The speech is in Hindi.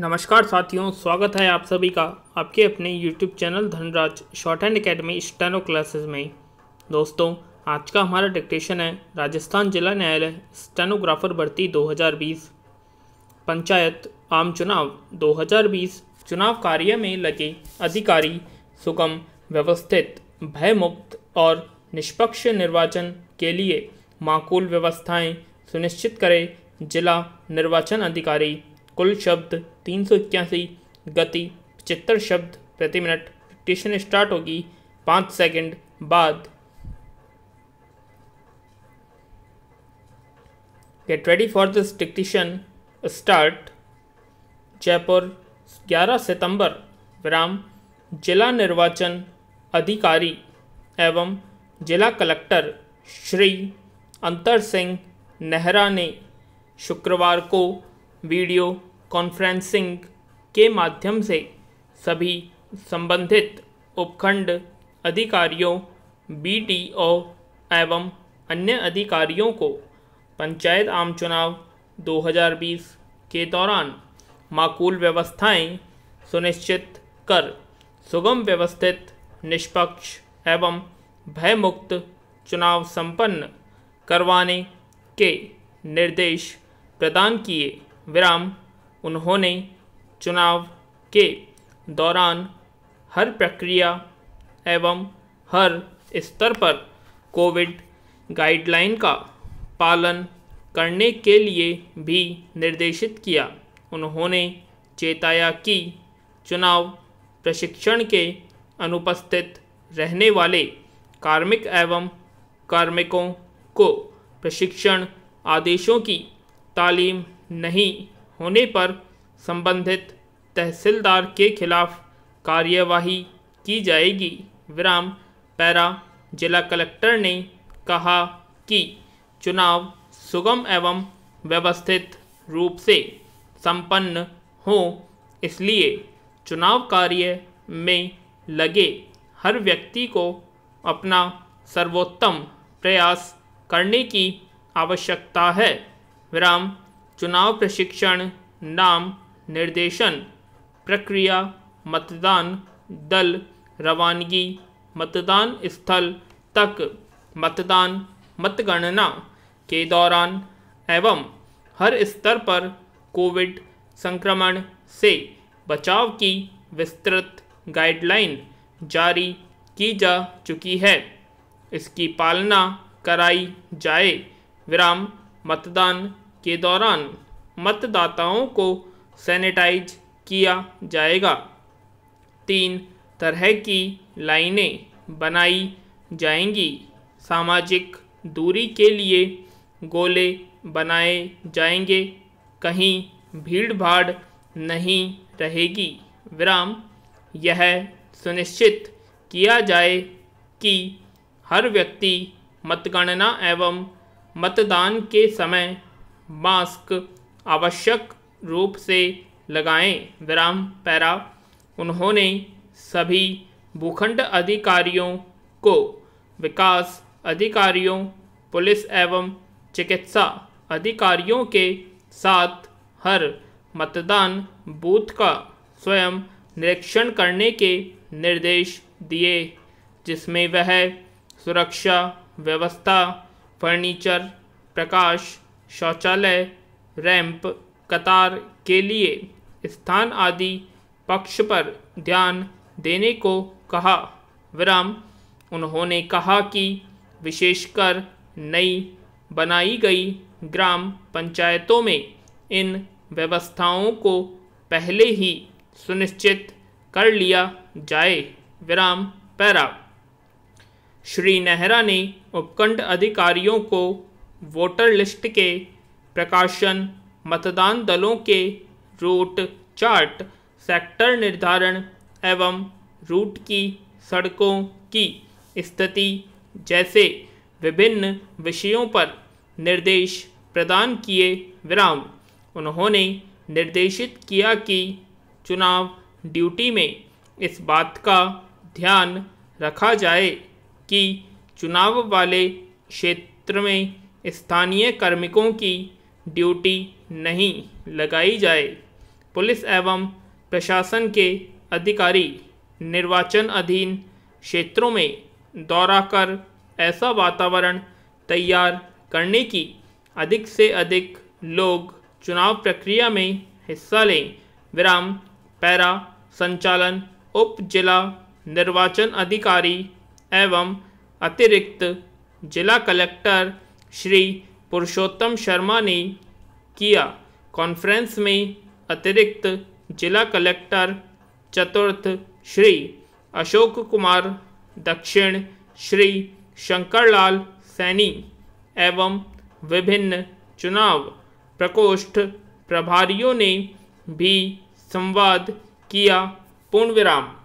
नमस्कार साथियों स्वागत है आप सभी का आपके अपने YouTube channel Dhanraj shorthand academy steno classes में दोस्तों आज का हमारा डिक्टेशन है राजस्थान जिला न्यायालय स्टेनोग्राफर भर्ती 2020 पंचायत आम चुनाव 2020 चुनाव कार्य में लगे अधिकारी सुगम व्यवस्थित भयमुक्त और निष्पक्ष निर्वाचन के लिए माकूल व्यवस्थाएं सुनिश्चित करें जिला निर्वाचन अधिकारी कुल शब्द तीन सौ इक्यासी गति पचहत्तर शब्द प्रति मिनट डिक्टेशन स्टार्ट होगी पाँच सेकंड बाद get ready for this dictation start Jaipur 11 सितंबर विराम जिला निर्वाचन अधिकारी एवं जिला कलेक्टर श्री अंतर सिंह नेहरा ने शुक्रवार को वीडियो कॉन्फ्रेंसिंग के माध्यम से सभी संबंधित उपखंड अधिकारियों बी एवं अन्य अधिकारियों को पंचायत आम चुनाव 2020 के दौरान माकूल व्यवस्थाएं सुनिश्चित कर सुगम व्यवस्थित निष्पक्ष एवं भयमुक्त चुनाव संपन्न करवाने के निर्देश प्रदान किए विराम उन्होंने चुनाव के दौरान हर प्रक्रिया एवं हर स्तर पर कोविड गाइडलाइन का पालन करने के लिए भी निर्देशित किया उन्होंने चेताया कि चुनाव प्रशिक्षण के अनुपस्थित रहने वाले कार्मिक एवं कार्मिकों को प्रशिक्षण आदेशों की तालीम नहीं होने पर संबंधित तहसीलदार के खिलाफ कार्यवाही की जाएगी विराम पैरा जिला कलेक्टर ने कहा कि चुनाव सुगम एवं व्यवस्थित रूप से संपन्न हो इसलिए चुनाव कार्य में लगे हर व्यक्ति को अपना सर्वोत्तम प्रयास करने की आवश्यकता है विराम चुनाव प्रशिक्षण नाम निर्देशन प्रक्रिया मतदान दल रवानगी मतदान स्थल तक मतदान मतगणना के दौरान एवं हर स्तर पर कोविड संक्रमण से बचाव की विस्तृत गाइडलाइन जारी की जा चुकी है इसकी पालना कराई जाए विराम मतदान के दौरान मतदाताओं को सैनिटाइज किया जाएगा तीन तरह की लाइनें बनाई जाएंगी सामाजिक दूरी के लिए गोले बनाए जाएंगे कहीं भीड़ भाड़ नहीं रहेगी विराम यह सुनिश्चित किया जाए कि हर व्यक्ति मतगणना एवं मतदान के समय मास्क आवश्यक रूप से लगाएं विराम पैरा उन्होंने सभी भूखंड अधिकारियों को विकास अधिकारियों पुलिस एवं चिकित्सा अधिकारियों के साथ हर मतदान बूथ का स्वयं निरीक्षण करने के निर्देश दिए जिसमें वह सुरक्षा व्यवस्था फर्नीचर प्रकाश शौचालय रैंप कतार के लिए स्थान आदि पक्ष पर ध्यान देने को कहा विराम उन्होंने कहा कि विशेषकर नई बनाई गई ग्राम पंचायतों में इन व्यवस्थाओं को पहले ही सुनिश्चित कर लिया जाए विराम पैरा श्री नेहरा ने उपखंड अधिकारियों को वोटर लिस्ट के प्रकाशन मतदान दलों के रूट चार्ट सेक्टर निर्धारण एवं रूट की सड़कों की स्थिति जैसे विभिन्न विषयों पर निर्देश प्रदान किए विराम उन्होंने निर्देशित किया कि चुनाव ड्यूटी में इस बात का ध्यान रखा जाए कि चुनाव वाले क्षेत्र में स्थानीय कार्मिकों की ड्यूटी नहीं लगाई जाए पुलिस एवं प्रशासन के अधिकारी निर्वाचन अधीन क्षेत्रों में दौरा कर ऐसा वातावरण तैयार करने की अधिक से अधिक लोग चुनाव प्रक्रिया में हिस्सा लें विराम पैरा संचालन उप जिला निर्वाचन अधिकारी एवं अतिरिक्त जिला कलेक्टर श्री पुरुषोत्तम शर्मा ने किया कॉन्फ्रेंस में अतिरिक्त जिला कलेक्टर चतुर्थ श्री अशोक कुमार दक्षिण श्री शंकरलाल सैनी एवं विभिन्न चुनाव प्रकोष्ठ प्रभारियों ने भी संवाद किया पूर्ण विराम